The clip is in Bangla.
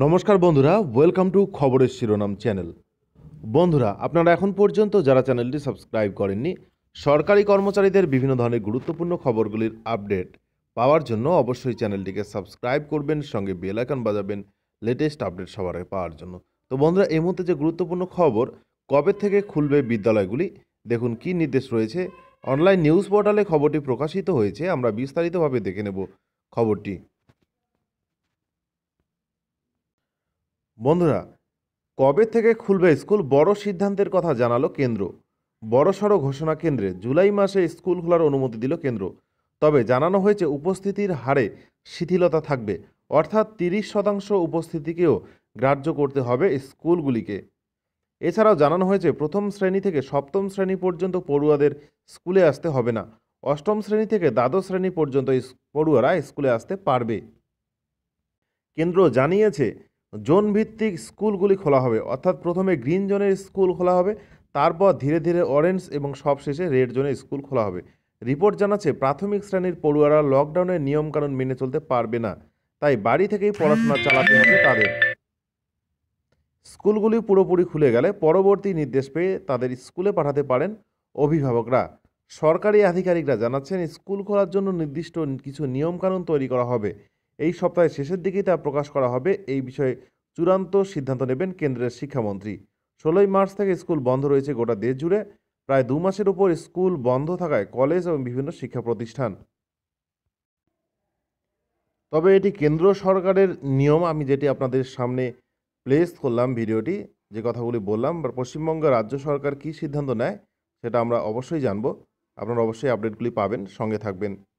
নমস্কার বন্ধুরা ওয়েলকাম টু খবরের শিরোনাম চ্যানেল বন্ধুরা আপনারা এখন পর্যন্ত যারা চ্যানেলটি সাবস্ক্রাইব করেননি সরকারি কর্মচারীদের বিভিন্ন ধরনের গুরুত্বপূর্ণ খবরগুলির আপডেট পাওয়ার জন্য অবশ্যই চ্যানেলটিকে সাবস্ক্রাইব করবেন সঙ্গে বেল আইকন বাজাবেন লেটেস্ট আপডেট সবার পাওয়ার জন্য তো বন্ধুরা এই মুহূর্তে যে গুরুত্বপূর্ণ খবর কবে থেকে খুলবে বিদ্যালয়গুলি দেখুন কি নির্দেশ রয়েছে অনলাইন নিউজ পোর্টালে খবরটি প্রকাশিত হয়েছে আমরা বিস্তারিতভাবে দেখে নেব খবরটি বন্ধুরা কবে থেকে খুলবে স্কুল বড় সিদ্ধান্তের কথা জানালো কেন্দ্র বড়সড় ঘোষণা কেন্দ্রে জুলাই মাসে স্কুল খোলার অনুমতি দিল কেন্দ্র তবে জানানো হয়েছে উপস্থিতির হারে শিথিলতা থাকবে অর্থাৎ তিরিশ শতাংশ উপস্থিতিকেও গ্রাহ্য করতে হবে স্কুলগুলিকে এছাড়াও জানানো হয়েছে প্রথম শ্রেণী থেকে সপ্তম শ্রেণী পর্যন্ত পড়ুয়াদের স্কুলে আসতে হবে না অষ্টম শ্রেণী থেকে দ্বাদশ শ্রেণী পর্যন্ত পড়ুয়ারা স্কুলে আসতে পারবে কেন্দ্র জানিয়েছে জোন ভিত্তিক স্কুলগুলি খোলা হবে অর্থাৎ প্রথমে গ্রিন জোনের স্কুল খোলা হবে তারপর ধীরে ধীরে অরেঞ্জ এবং সবশেষে রেড জোনের স্কুল খোলা হবে রিপোর্ট জানাচ্ছে প্রাথমিক শ্রেণীর পড়ুয়ারা লকডাউনের নিয়মকানুন মেনে চলতে পারবে না তাই বাড়ি থেকেই পড়াশোনা চালাতে হবে তাদের স্কুলগুলি পুরোপুরি খুলে গেলে পরবর্তী নির্দেশ পেয়ে তাদের স্কুলে পাঠাতে পারেন অভিভাবকরা সরকারি আধিকারিকরা জানাচ্ছেন স্কুল খোলার জন্য নির্দিষ্ট কিছু নিয়মকানুন তৈরি করা হবে এই সপ্তাহের শেষের দিকেই তা প্রকাশ করা হবে এই বিষয়ে চূড়ান্ত সিদ্ধান্ত নেবেন কেন্দ্রের শিক্ষামন্ত্রী ষোলোই মার্চ থেকে স্কুল বন্ধ রয়েছে গোটা দেশ জুড়ে প্রায় দু মাসের উপর স্কুল বন্ধ থাকায় কলেজ এবং বিভিন্ন শিক্ষা প্রতিষ্ঠান তবে এটি কেন্দ্র সরকারের নিয়ম আমি যেটি আপনাদের সামনে প্লেস করলাম ভিডিওটি যে কথাগুলি বললাম পশ্চিমবঙ্গ রাজ্য সরকার কি সিদ্ধান্ত নেয় সেটা আমরা অবশ্যই জানব আপনারা অবশ্যই আপডেটগুলি পাবেন সঙ্গে থাকবেন